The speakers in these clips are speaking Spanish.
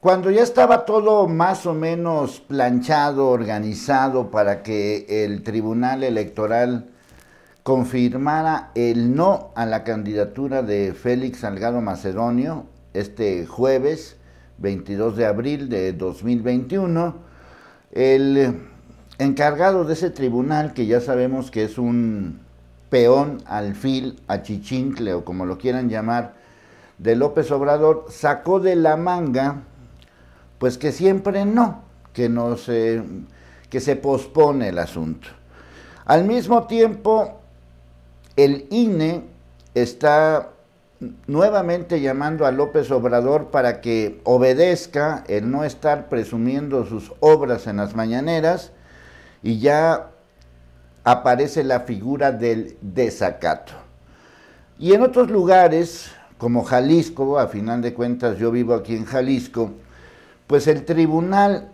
Cuando ya estaba todo más o menos planchado, organizado para que el Tribunal Electoral confirmara el no a la candidatura de Félix Salgado Macedonio este jueves 22 de abril de 2021, el encargado de ese tribunal, que ya sabemos que es un peón, alfil, achichincle o como lo quieran llamar, de López Obrador, sacó de la manga pues que siempre no, que, no se, que se pospone el asunto. Al mismo tiempo, el INE está nuevamente llamando a López Obrador para que obedezca el no estar presumiendo sus obras en las mañaneras y ya aparece la figura del desacato. Y en otros lugares, como Jalisco, a final de cuentas yo vivo aquí en Jalisco, pues el Tribunal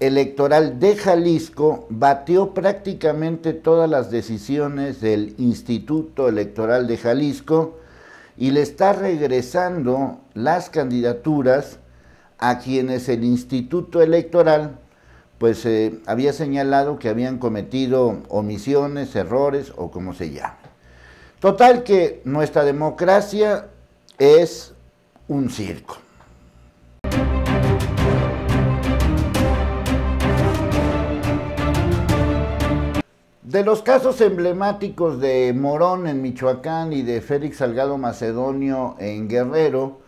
Electoral de Jalisco batió prácticamente todas las decisiones del Instituto Electoral de Jalisco y le está regresando las candidaturas a quienes el Instituto Electoral pues eh, había señalado que habían cometido omisiones, errores o como se llama. Total que nuestra democracia es un circo. De los casos emblemáticos de Morón en Michoacán y de Félix Salgado Macedonio en Guerrero,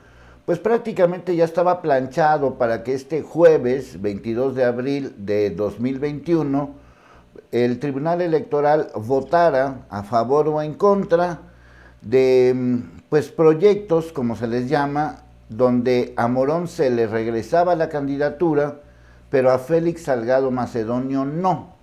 pues prácticamente ya estaba planchado para que este jueves 22 de abril de 2021 el Tribunal Electoral votara a favor o en contra de mm, pues proyectos como se les llama donde a Morón se le regresaba la candidatura, pero a Félix Salgado Macedonio no.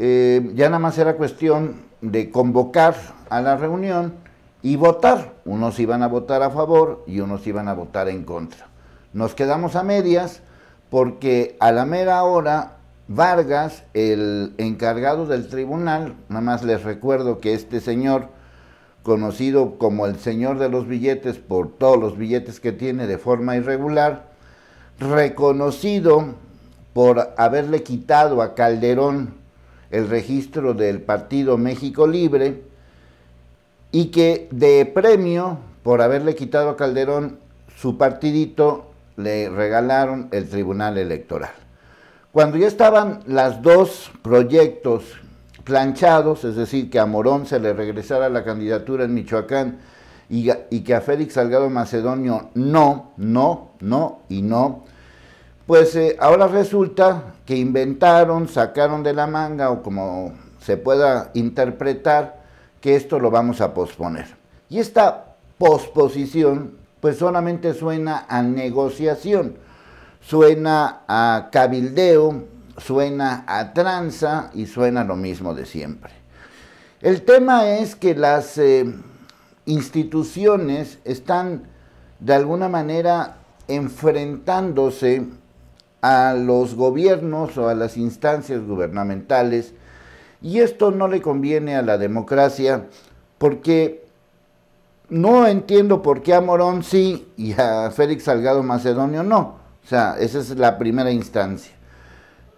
Eh, ya nada más era cuestión de convocar a la reunión y votar. Unos iban a votar a favor y unos iban a votar en contra. Nos quedamos a medias porque a la mera hora Vargas, el encargado del tribunal, nada más les recuerdo que este señor, conocido como el señor de los billetes por todos los billetes que tiene de forma irregular, reconocido por haberle quitado a Calderón el registro del Partido México Libre y que de premio por haberle quitado a Calderón su partidito le regalaron el Tribunal Electoral. Cuando ya estaban las dos proyectos planchados, es decir, que a Morón se le regresara la candidatura en Michoacán y, y que a Félix Salgado Macedonio no, no, no y no, pues eh, ahora resulta que inventaron, sacaron de la manga o como se pueda interpretar que esto lo vamos a posponer. Y esta posposición pues solamente suena a negociación, suena a cabildeo, suena a tranza y suena lo mismo de siempre. El tema es que las eh, instituciones están de alguna manera enfrentándose a los gobiernos o a las instancias gubernamentales. Y esto no le conviene a la democracia porque no entiendo por qué a Morón sí y a Félix Salgado Macedonio no. O sea, esa es la primera instancia.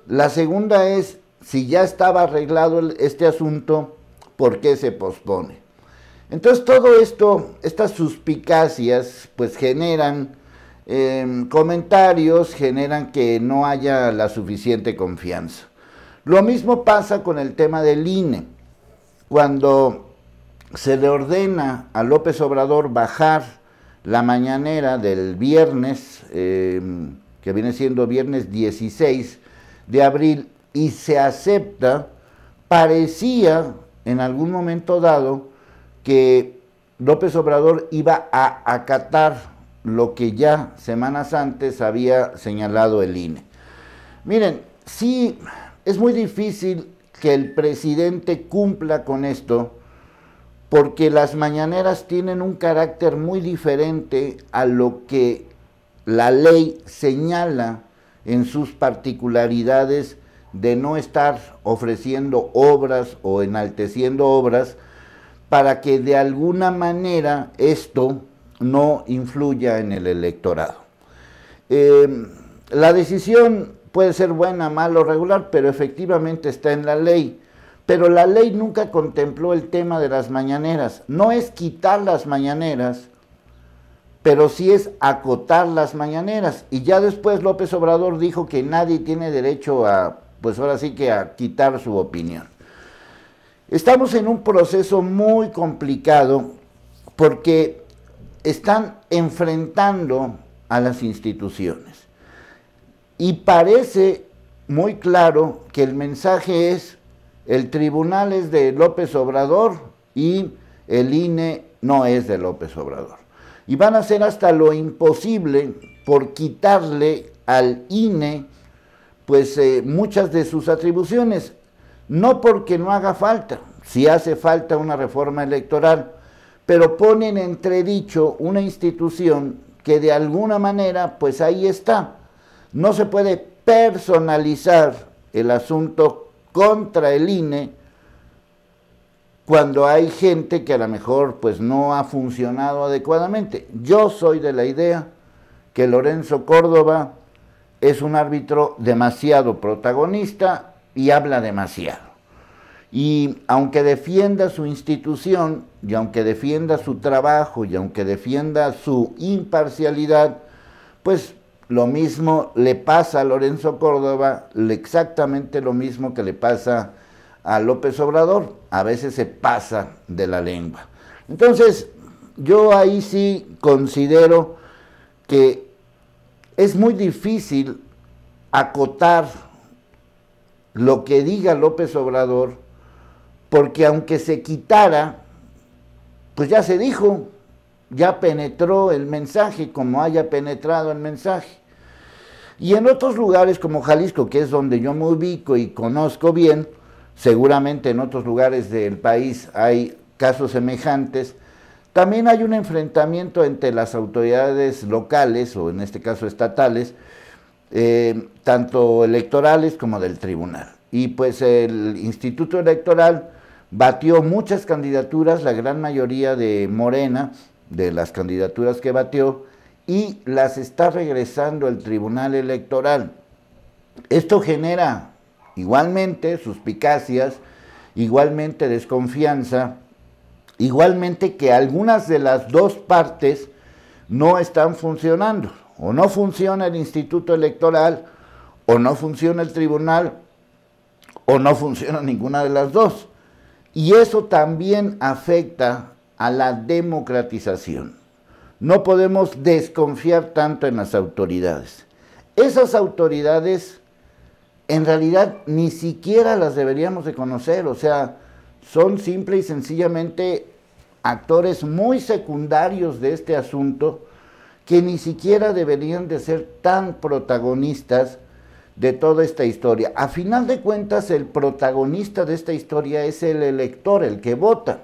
La segunda es, si ya estaba arreglado este asunto, ¿por qué se pospone? Entonces todo esto, estas suspicacias, pues generan Em, comentarios generan que no haya la suficiente confianza. Lo mismo pasa con el tema del INE. Cuando se le ordena a López Obrador bajar la mañanera del viernes, em, que viene siendo viernes 16 de abril, y se acepta, parecía en algún momento dado que López Obrador iba a acatar lo que ya semanas antes había señalado el INE. Miren, sí, es muy difícil que el presidente cumpla con esto porque las mañaneras tienen un carácter muy diferente a lo que la ley señala en sus particularidades de no estar ofreciendo obras o enalteciendo obras para que de alguna manera esto no influya en el electorado. Em, la decisión puede ser buena, mala o regular, pero efectivamente está en la ley. Pero la ley nunca contempló el tema de las mañaneras. No es quitar las mañaneras, pero sí es acotar las mañaneras. Y ya después López Obrador dijo que nadie tiene derecho a, pues ahora sí que a quitar su opinión. Estamos en un proceso muy complicado porque están enfrentando a las instituciones. Y parece muy claro que el mensaje es, el tribunal es de López Obrador y el INE no es de López Obrador. Y van a hacer hasta lo imposible por quitarle al INE pues eh, muchas de sus atribuciones. No porque no haga falta, si hace falta una reforma electoral, pero ponen entredicho una institución que de alguna manera pues ahí está. No se puede personalizar el asunto contra el INE cuando hay gente que a lo mejor pues no ha funcionado adecuadamente. Yo soy de la idea que Lorenzo Córdoba es un árbitro demasiado protagonista y habla demasiado. Y aunque defienda su institución, y aunque defienda su trabajo, y aunque defienda su imparcialidad, pues lo mismo le pasa a Lorenzo Córdoba, exactamente lo mismo que le pasa a López Obrador. A veces se pasa de la lengua. Entonces, yo ahí sí considero que es muy difícil acotar lo que diga López Obrador porque aunque se quitara, pues ya se dijo, ya penetró el mensaje, como haya penetrado el mensaje. Y en otros lugares como Jalisco, que es donde yo me ubico y conozco bien, seguramente en otros lugares del país hay casos semejantes, también hay un enfrentamiento entre las autoridades locales, o en este caso estatales, eh, tanto electorales como del tribunal. Y pues el Instituto Electoral Batió muchas candidaturas, la gran mayoría de Morena, de las candidaturas que batió, y las está regresando El Tribunal Electoral. Esto genera igualmente suspicacias, igualmente desconfianza, igualmente que algunas de las dos partes no están funcionando. O no funciona el Instituto Electoral, o no funciona el Tribunal, o no funciona ninguna de las dos. Y eso también afecta a la democratización. No podemos desconfiar tanto en las autoridades. Esas autoridades en realidad ni siquiera las deberíamos de conocer, o sea, son simple y sencillamente actores muy secundarios de este asunto que ni siquiera deberían de ser tan protagonistas de toda esta historia. A final de cuentas, el protagonista de esta historia es el elector, el que vota.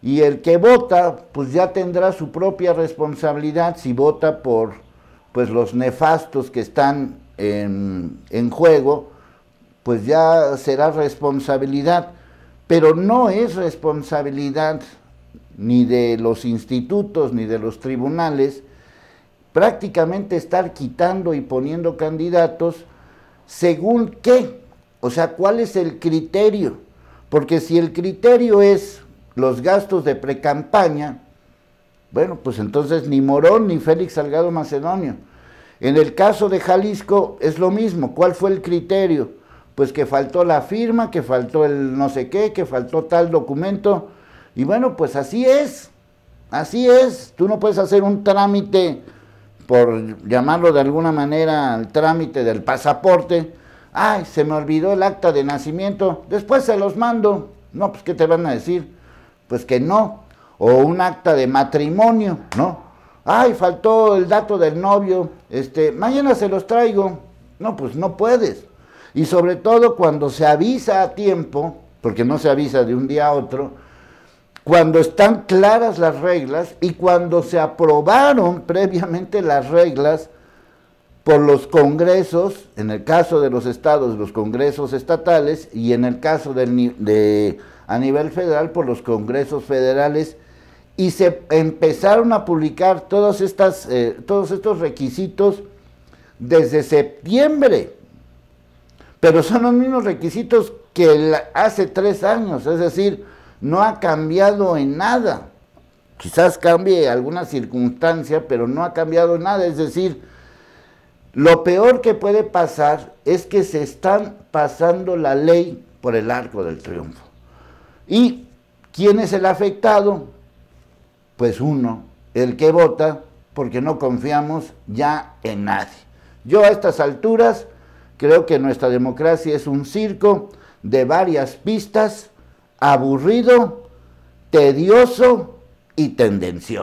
Y el que vota, pues ya tendrá su propia responsabilidad si vota por pues los nefastos que están en, en juego, pues ya será responsabilidad. Pero no es responsabilidad ni de los institutos ni de los tribunales prácticamente estar quitando y poniendo candidatos ¿Según qué? O sea, ¿cuál es el criterio? Porque si el criterio es los gastos de precampaña, bueno, pues entonces ni Morón ni Félix Salgado Macedonio. En el caso de Jalisco es lo mismo. ¿Cuál fue el criterio? Pues que faltó la firma, que faltó el no sé qué, que faltó tal documento. Y bueno, pues así es. Así es. Tú no puedes hacer un trámite por llamarlo de alguna manera, al trámite del pasaporte. Ay, se me olvidó el acta de nacimiento, después se los mando. No, pues ¿qué te van a decir? Pues que no. O un acta de matrimonio, ¿no? Ay, faltó el dato del novio, este, mañana se los traigo. No, pues no puedes. Y sobre todo cuando se avisa a tiempo, porque no se avisa de un día a otro, cuando están claras las reglas y cuando se aprobaron previamente las reglas por los congresos, en el caso de los estados, los congresos estatales, y en el caso a nivel federal, por los congresos federales, y se empezaron a publicar todas estas, eh, todos estos requisitos desde septiembre, pero son los mismos requisitos que hace tres años, es decir, no ha cambiado en nada. Quizás cambie alguna circunstancia, pero no ha cambiado nada. Es decir, lo peor que puede pasar es que se están pasando la ley por el arco del triunfo. ¿Y quién es el afectado? Pues uno, el que vota, porque no confiamos ya en nadie. Yo a estas alturas creo que nuestra democracia es un circo de varias pistas aburrido, tedioso y tendencioso.